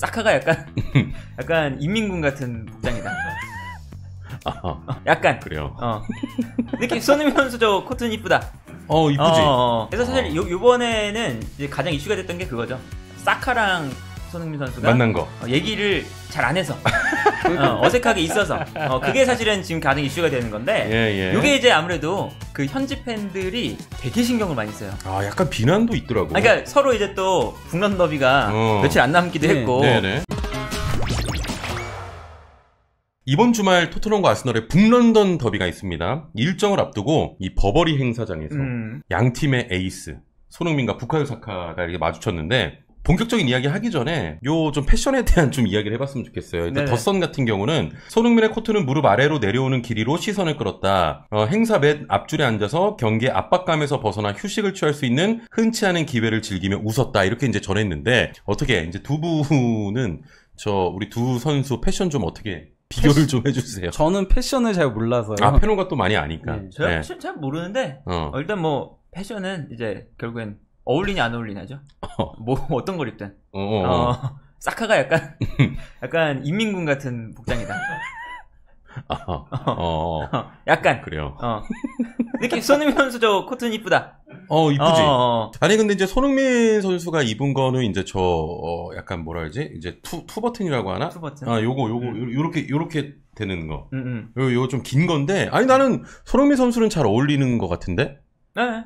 사카가 약간 약간 인민군 같은 복장이다. 어, 약간 그래요. 어. 느낌 손흥민 선수 저 코트는 이쁘다. 어 이쁘지. 어, 어, 어. 그래서 사실 어. 요, 요번에는 가장 이슈가 됐던 게 그거죠. 사카랑 손흥민 선수가 만난 거 어, 얘기를 잘 안 해서 어, 색하게 있어서 어, 그게 사실은 지금 가장 이슈가 되는 건데 예, 예. 이게 이제 아무래도 그 현지 팬들이 되게 신경을 많이 써요. 아 약간 비난도 있더라고. 아, 그러니까 서로 이제 또 북런 더비가 어. 며칠 안 남기도 네. 했고. 네네. 네. 이번 주말 토트넘과 아스널의 북런던 더비가 있습니다. 일정을 앞두고 이 버버리 행사장에서 음. 양 팀의 에이스 손흥민과 북카요 사카가 이렇게 마주쳤는데 본격적인 이야기 하기 전에 요 좀 패션에 대한 좀 이야기를 해봤으면 좋겠어요. 일단 네. 덧선 같은 경우는 손흥민의 코트는 무릎 아래로 내려오는 길이로 시선을 끌었다. 어, 행사 맨 앞줄에 앉아서 경기 압박감에서 벗어나 휴식을 취할 수 있는 흔치 않은 기회를 즐기며 웃었다. 이렇게 이제 전했는데 어떻게 이제 두 분은 저 우리 두 선수 패션 좀 어떻게 비교를 패션. 좀 해주세요. 저는 패션을 잘 몰라서요. 아 패션과 또 많이 아니까. 네, 저는 네. 패션 잘 모르는데 어. 어, 일단 뭐 패션은 이제 결국엔 어울리냐 안 어울리냐죠. 어. 뭐 어떤 걸 입든. 어, 어, 사카가 어. 어, 약간 약간 인민군 같은 복장이다. 아, 어, 약간 그래요. 어. 느낌 손흥민 선수 저 코트는 이쁘다. 어 이쁘지. 아니 근데 이제 손흥민 선수가 입은 거는 이제 저 약간 뭐라 그러지 이제 투, 투 버튼이라고 하나? 투 버튼. 아 요거 요거 음. 요렇게 요렇게 되는 거. 음, 음. 요 요거 좀 긴 건데 아니 나는 손흥민 선수는 잘 어울리는 것 같은데. 네.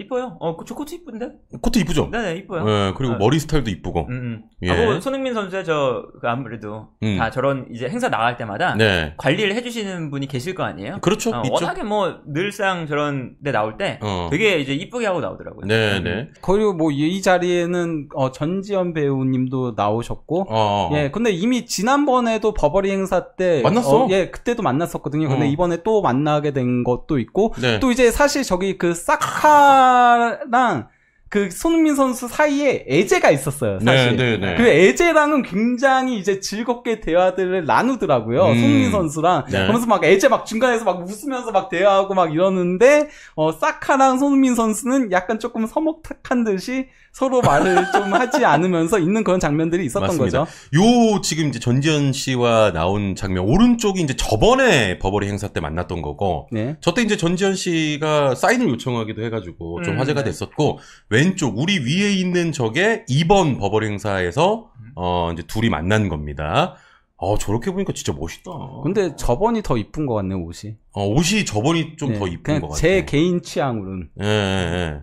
이뻐요. 어, 그, 저 코트 이쁜데? 코트 이쁘죠? 네네, 네, 이뻐요. 예, 그리고 어. 머리 스타일도 이쁘고. 음, 음. 예. 아, 손흥민 선수의 저, 그 아무래도, 음. 다 저런 이제 행사 나갈 때마다 네. 관리를 해주시는 분이 계실 거 아니에요? 그렇죠. 어, 워낙에 뭐 늘상 저런 데 나올 때 어. 되게 이제 이쁘게 하고 나오더라고요. 네네. 음. 네. 그리고 뭐 이 자리에는 어, 전지현 배우님도 나오셨고, 어, 어, 어 예, 근데 이미 지난번에도 버버리 행사 때 만났어. 어, 예, 그때도 만났었거든요. 근데 이번에 또 만나게 된 것도 있고, 네. 또 이제 사실 저기 그 사카 らン、그 손흥민 선수 사이에 애제가 있었어요. 네, 사실. 네, 네, 네. 그 애제랑은 굉장히 이제 즐겁게 대화들을 나누더라고요. 음, 손흥민 선수랑 네. 그러면서 막 애제 막 중간에서 막 웃으면서 막 대화하고 막 이러는데 어 사카랑 손흥민 선수는 약간 조금 서먹탁한 듯이 서로 말을 좀 하지 않으면서 있는 그런 장면들이 있었던 맞습니다. 거죠. 요 지금 이제 전지현 씨와 나온 장면 오른쪽이 이제 저번에 버버리 행사 때 만났던 거고 네. 저때 이제 전지현 씨가 사인을 요청하기도 해가지고 좀 음, 화제가 됐었고 왜 왼쪽 우리 위에 있는 적의 2번 버버리 행사에서 음. 어 이제 둘이 만난 겁니다. 어 저렇게 보니까 진짜 멋있다. 근데 저번이 더 이쁜 것 같네 옷이. 어 옷이 저번이 좀더 네, 이쁜 것 같아. 제 개인 취향으로는. 예, 예, 예.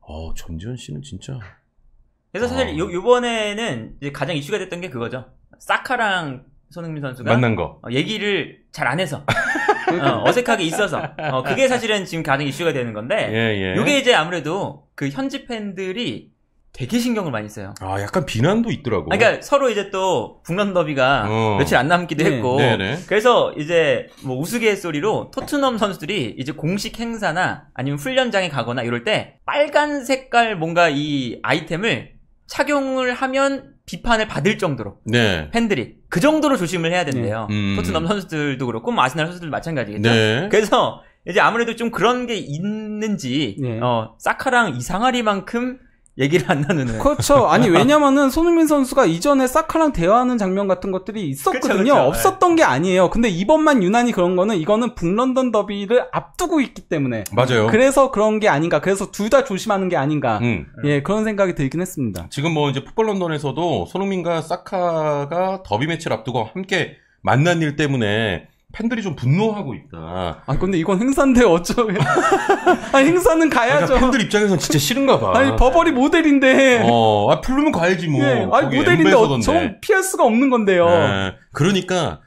어 전지현 씨는 진짜. 그래서 사실 아. 요, 요번에는 이제 가장 이슈가 됐던 게 그거죠. 사카랑 손흥민 선수가 만난 거. 어, 얘기를 잘 안 해서 그러니까 어, 어색하게 있어서 어, 그게 아. 사실은 지금 가장 이슈가 되는 건데 예, 예. 이게 이제 아무래도 그 현지 팬들이 되게 신경을 많이 써요. 아, 약간 비난도 있더라고. 아, 그러니까 서로 이제 또 북런 더비가 어. 며칠 안 남기도 네. 했고, 네네. 네. 그래서 이제 뭐 우스갯소리로 토트넘 선수들이 이제 공식 행사나 아니면 훈련장에 가거나 이럴 때 빨간 색깔 뭔가 이 아이템을 착용을 하면 비판을 받을 정도로 네. 팬들이 그 정도로 조심을 해야 된대요. 네. 음. 토트넘 선수들도 그렇고 뭐 아스날 선수들 마찬가지겠죠. 네. 그래서 이제 아무래도 좀 그런 게 있는지 네. 어, 사카랑 이상하리만큼 얘기를 안 나누는. 그렇죠. 아니 왜냐면은 손흥민 선수가 이전에 사카랑 대화하는 장면 같은 것들이 있었거든요. 그쵸, 그쵸. 없었던 네. 게 아니에요. 근데 이번만 유난히 그런 거는 이거는 북런던 더비를 앞두고 있기 때문에. 맞아요. 그래서 그런 게 아닌가. 그래서 둘 다 조심하는 게 아닌가. 음. 예 그런 생각이 들긴 했습니다. 지금 뭐 이제 풋볼 런던에서도 손흥민과 사카가 더비 매치를 앞두고 함께 만난 일 때문에 팬들이 좀 분노하고 있다. 아 근데 이건 행사인데 어쩌? 아 행사는 그러니까 가야죠. 그러니까 팬들 입장에서는 진짜 싫은가 봐. 아니 버버리 모델인데. 어, 아 풀르면 가야지 뭐. 네. 아니 모델인데 어쩌면 피할 수가 없는 건데요. 네. 그러니까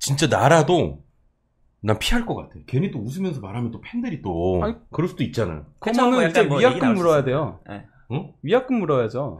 진짜 나라도 난 피할 것 같아. 괜히 또 웃으면서 말하면 또 팬들이 또 아니, 그럴 수도 있잖아. 그러면은 그렇죠. 뭐 일단 뭐 위약금 물어야 돼요. 네. 응? 위약금 물어야죠.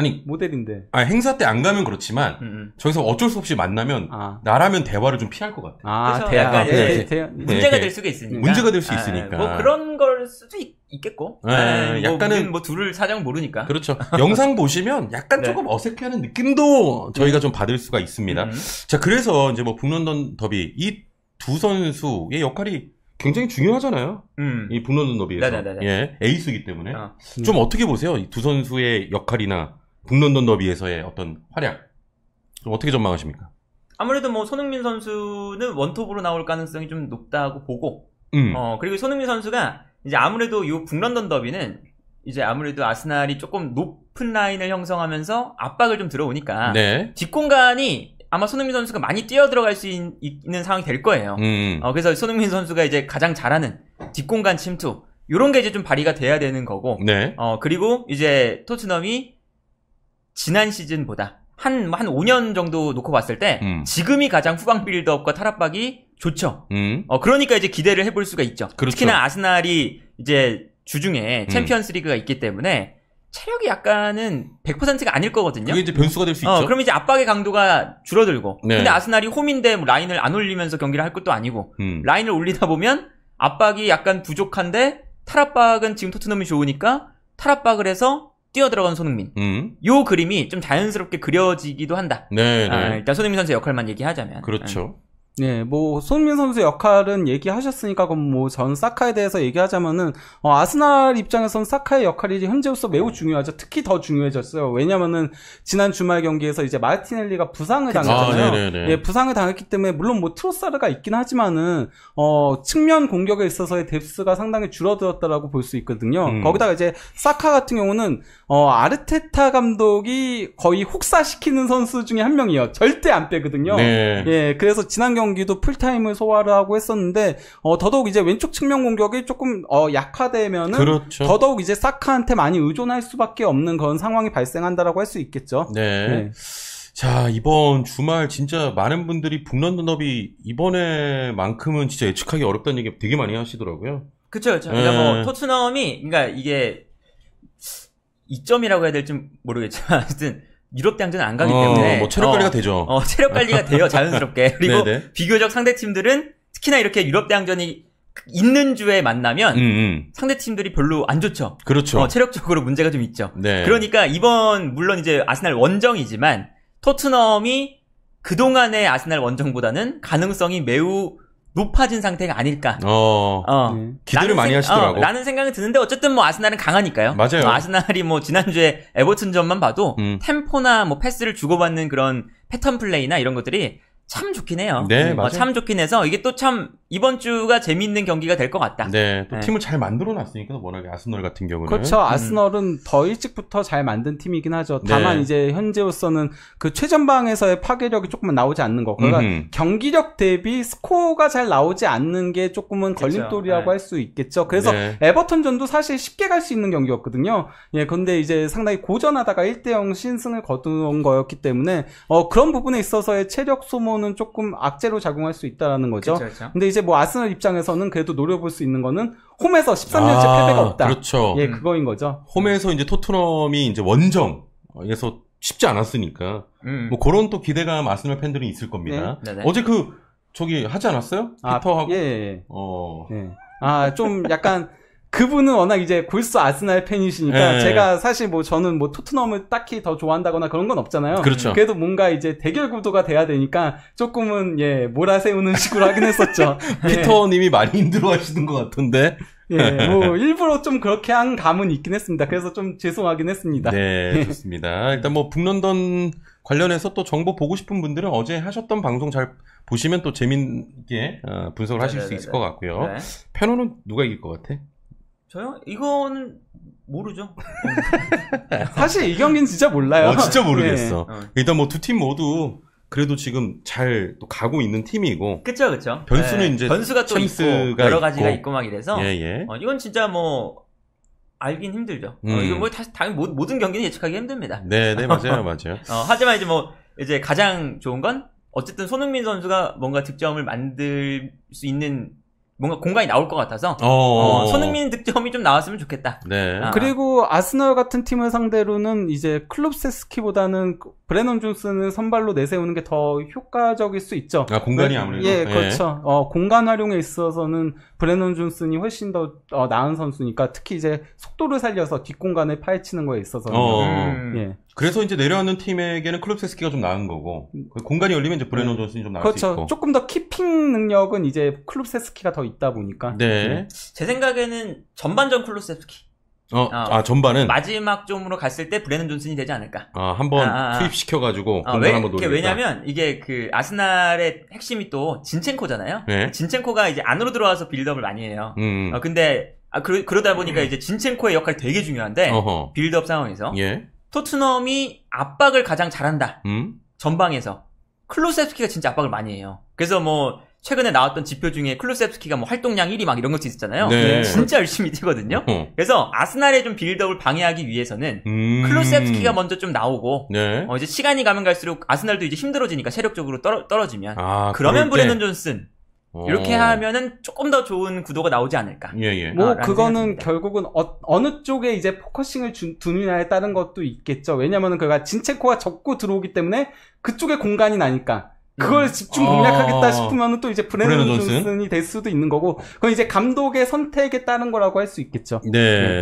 아니 모델인데. 아 행사 때 안 가면 그렇지만 음, 음. 저기서 어쩔 수 없이 만나면 아. 나라면 대화를 좀 피할 것 같아. 아 대화. 약간 예, 예, 예. 문제가 될 수가 있으니까. 문제가 될수 네. 있으니까. 뭐 그런 걸 수도 있, 겠고 네, 네, 뭐 약간은 뭐, 둘을 사정 모르니까. 그렇죠. 영상 보시면 약간 네. 조금 어색해하는 느낌도 저희가 음. 좀 받을 수가 있습니다. 음. 자 그래서 이제 뭐 북런던 더비 이 두 선수의 역할이 굉장히 중요하잖아요. 음. 이 북런던 더비에서 네, 네, 예에이스기 때문에 어. 좀 어떻게 보세요? 이 두 선수의 역할이나 북런던 더비에서의 어떤 활약 좀 어떻게 전망하십니까? 아무래도 뭐 손흥민 선수는 원톱으로 나올 가능성이 좀 높다고 보고 음. 어 그리고 손흥민 선수가 이제 아무래도 이 북런던 더비는 이제 아무래도 아스날이 조금 높은 라인을 형성하면서 압박을 좀 들어오니까 네. 뒷공간이 아마 손흥민 선수가 많이 뛰어 들어갈 수 있, 는 상황이 될 거예요. 음. 어, 그래서 손흥민 선수가 이제 가장 잘하는 뒷공간 침투 이런 게 이제 좀 발휘가 돼야 되는 거고. 네. 어 그리고 이제 토트넘이 지난 시즌보다 한, 한 5년 정도 놓고 봤을 때, 음. 지금이 가장 후방 빌드업과 탈압박이 좋죠. 음. 어, 그러니까 이제 기대를 해볼 수가 있죠. 그렇죠. 특히나 아스날이 이제 주중에 음. 챔피언스 리그가 있기 때문에, 체력이 약간은 100%가 아닐 거거든요. 그게 이제 변수가 될수 어, 있죠. 어, 그럼 이제 압박의 강도가 줄어들고. 네. 근데 아스날이 홈인데 뭐 라인을 안 올리면서 경기를 할 것도 아니고, 음. 라인을 올리다 보면 압박이 약간 부족한데, 탈압박은 지금 토트넘이 좋으니까 탈압박을 해서 뛰어들어간 손흥민. 음. 요 그림이 좀 자연스럽게 그려지기도 한다. 네. 네. 아, 일단 손흥민 선수 역할만 얘기하자면. 그렇죠. 아. 네, 뭐 손흥민 선수 역할은 얘기하셨으니까 뭐전 사카에 대해서 얘기하자면은 어, 아스날 입장에선 사카의 역할이 현재로서 매우 중요하죠. 특히 더 중요해졌어요. 왜냐면은 지난 주말 경기에서 이제 마르티넬리가 부상을 당했잖아요. 아, 예, 부상을 당했기 때문에 물론 뭐 트로사르가 있긴 하지만은 어, 측면 공격에 있어서의 뎁스가 상당히 줄어들었다라고 볼 수 있거든요. 음. 거기다가 이제 사카 같은 경우는 어, 아르테타 감독이 거의 혹사시키는 선수 중에 한 명이에요. 절대 안 빼거든요. 네. 예, 그래서 지난 경 경기도 풀타임을 소화를 하고 했었는데 어, 더더욱 이제 왼쪽 측면 공격이 조금 어, 약화되면은 그렇죠. 더더욱 이제 사카한테 많이 의존할 수밖에 없는 그런 상황이 발생한다라고 할 수 있겠죠. 네. 네. 자 이번 주말 진짜 많은 분들이 북런던 더비 이번에만큼은 진짜 예측하기 어렵다는 얘기 되게 많이 하시더라고요. 그쵸 그쵸. 네. 그러니까 뭐 토트넘이 그러니까 이게 이점이라고 해야 될지 모르겠지만 하여튼 유럽대항전은 안 가기 어, 때문에 뭐 체력 어, 관리가 어, 되죠. 어, 체력 관리가 돼요 자연스럽게. 그리고 네네. 네. 비교적 상대 팀들은 특히나 이렇게 유럽대항전이 있는 주에 만나면 음음. 음. 상대 팀들이 별로 안 좋죠. 그렇죠. 어, 체력적으로 문제가 좀 있죠. 네. 그러니까 이번 물론 이제 아스날 원정이지만 토트넘이 그동안의 아스날 원정보다는 가능성이 매우 높아진 상태가 아닐까. 어, 어. 네. 기대를 많이 생, 하시더라고. 어, 라는 생각이 드는데 어쨌든 뭐 아스날은 강하니까요. 맞아요. 어, 아스날이 뭐 지난주에 에버튼전만 봐도 음. 템포나 뭐 패스를 주고받는 그런 패턴 플레이나 이런 것들이 참 좋긴 해요. 네, 음. 어, 맞아요. 참 좋긴 해서 이게 또참 이번 주가 재미있는 경기가 될 것 같다. 네, 또 네. 팀을 잘 만들어 놨으니까 워낙에 아스널 같은 경우는 그렇죠. 음. 아스널은 음. 더 일찍부터 잘 만든 팀이긴 하죠. 다만 네. 이제 현재로서는 그 최전방에서의 파괴력이 조금만 나오지 않는 거. 그러니까 음흠. 경기력 대비 스코어가 잘 나오지 않는 게 조금은 그렇죠. 걸림돌이라고 네. 할수 있겠죠. 그래서 네. 에버턴전도 사실 쉽게 갈 수 있는 경기였거든요. 예, 근데 이제 상당히 고전하다가 1대0 신승을 거둔 거였기 때문에 어, 그런 부분에 있어서의 체력 소모는 조금 악재로 작용할 수 있다라는 거죠. 그쵸, 그쵸. 근데 이제 이제 뭐 아스널 입장에서는 그래도 노려볼 수 있는 거는 홈에서 13년째 아, 패배가 없다. 그렇죠. 예, 음. 그거인 거죠. 홈에서 이제 토트넘이 이제 원정에서 어, 쉽지 않았으니까 음. 뭐 그런 또 기대감 아스널 팬들은 있을 겁니다. 네. 어제 그 저기 하지 않았어요? 피터하고 아, 예, 예, 예. 어. 예. 네. 아좀 약간 그분은 워낙 이제 골수 아스날 팬이시니까 예. 제가 사실 뭐 저는 뭐 토트넘을 딱히 더 좋아한다거나 그런 건 없잖아요. 그렇죠. 그래도 뭔가 이제 대결 구도가 돼야 되니까 조금은 예 몰아세우는 식으로 하긴 했었죠. 피터님이 많이 힘들어하시는 것 같은데. 예, 예, 뭐 일부러 좀 그렇게 한 감은 있긴 했습니다. 그래서 좀 죄송하긴 했습니다. 네, 좋습니다. 일단 뭐 북런던 관련해서 또 정보 보고 싶은 분들은 어제 하셨던 방송 잘 보시면 또 재밌게 어, 분석을 하실 네네네네. 수 네, 네, 있을 네, 것 같고요. 네. 패널는 누가 이길 것 같아? 저요? 이건 모르죠. 사실 이 경기는 진짜 몰라요. 어, 진짜 모르겠어. 네. 어. 일단 뭐 두 팀 모두 그래도 지금 잘 또 가고 있는 팀이고. 그쵸, 그쵸. 변수는 네. 이제 변수가 또 있고 여러 가지가 있고, 있고 막 이래서. 예, 예. 어, 이건 진짜 뭐 알긴 힘들죠. 어, 음. 어, 이건뭐 다, 당연 모든 경기는 예측하기 힘듭니다. 네, 네 맞아요, 맞아요. 어, 하지만 이제 뭐 이제 가장 좋은 건 어쨌든 손흥민 선수가 뭔가 득점을 만들 수 있는 뭔가 공간이 나올 것 같아서 어, 어, 어, 어, 손흥민 득점이 좀 나왔으면 좋겠다. 네. 아. 그리고 아스널 같은 팀을 상대로는 이제 클롭세스키보다는 브레넌 존슨는 선발로 내세우는 게 더 효과적일 수 있죠. 아, 공간이 네. 아무래도. 예, 예, 그렇죠. 어, 공간 활용에 있어서는 브레넌 존슨이 훨씬 더 어, 나은 선수니까 특히 이제 속도를 살려서 뒷공간을 파헤치는 거에 있어서는. 어. 음. 예. 그래서 이제 내려앉는 팀에게는 클럽세스키가 좀 나은 거고 그 공간이 열리면 이제 브레넌 네. 존슨이 좀 나을 그렇죠. 수 있고 조금 더 키핑 능력은 이제 클럽세스키가 더 있다 보니까 네. 음. 제 생각에는 전반전 클럽세스키 어, 어, 아, 전반은? 마지막 좀으로 갔을 때 브레넌 존슨이 되지 않을까. 아, 한번 아, 아, 아. 투입시켜가지고, 아, 왜, 한번 왜냐면, 이게 그, 아스날의 핵심이 또, 진첸코잖아요? 네? 진첸코가 이제 안으로 들어와서 빌드업을 많이 해요. 음. 음. 어, 근데, 아, 그러, 그러다 보니까 음. 이제 진첸코의 역할이 되게 중요한데, 어허. 빌드업 상황에서. 예. 토트넘이 압박을 가장 잘한다. 음? 전방에서. 클로셉스키가 진짜 압박을 많이 해요. 그래서 뭐 최근에 나왔던 지표 중에 클로셉스키가 뭐 활동량 1위 막 이런 것도 있었잖아요. 네. 진짜 열심히 뛰거든요. 어. 그래서 아스날의 좀 빌드업을 방해하기 위해서는 음. 클로셉스키가 먼저 좀 나오고 네. 어 이제 시간이 가면 갈수록 아스날도 이제 힘들어지니까 체력적으로 떨어, 지면 아, 그러면 브레넌 존슨 이렇게 어. 하면은 조금 더 좋은 구도가 나오지 않을까. 예, 예. 뭐 그거는 결국은 어, 느 쪽에 이제 포커싱을 주, 두느냐에 따른 것도 있겠죠. 왜냐면은 그가 진체코가 적고 들어오기 때문에 그쪽에 공간이 나니까 그걸 음. 집중 공략하겠다 아~ 어. 싶으면 또 이제 브랜넌 존슨이 될 수도 있는 거고 그건 이제 감독의 선택에 따른 거라고 할 수 있겠죠. 네.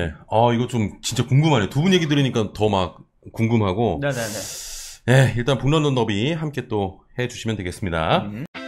네. 아 이거 좀 진짜 궁금하네요. 두 분 얘기 들으니까 더 막 궁금하고. 네네네. 네 일단 북런던 너비 함께 또 해주시면 되겠습니다. 음.